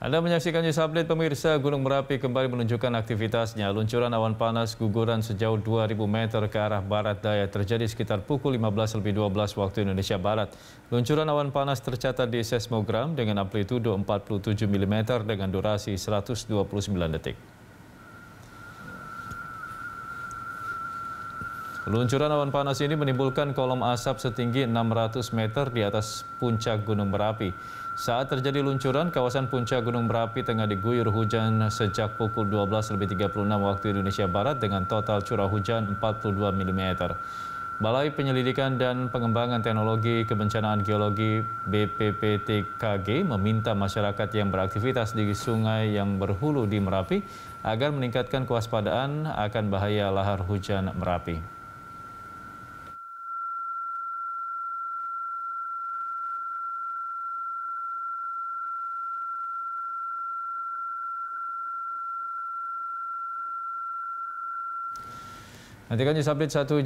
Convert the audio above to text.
Anda menyaksikan news update pemirsa Gunung Merapi kembali menunjukkan aktivitasnya. Luncuran awan panas guguran sejauh 2000 meter ke arah barat daya terjadi sekitar pukul 15 lebih 12 waktu Indonesia Barat. Luncuran awan panas tercatat di seismogram dengan amplitudo 47 mm dengan durasi 129 detik. Peluncuran awan panas ini menimbulkan kolom asap setinggi 600 meter di atas puncak Gunung Merapi. Saat terjadi luncuran, kawasan puncak Gunung Merapi tengah diguyur hujan sejak pukul 12.36 waktu Indonesia Barat dengan total curah hujan 42 mm. Balai Penyelidikan dan Pengembangan Teknologi Kebencanaan Geologi BPPTKG meminta masyarakat yang beraktivitas di sungai yang berhulu di Merapi agar meningkatkan kewaspadaan akan bahaya lahar hujan Merapi. Nantikan News Update 1 jam.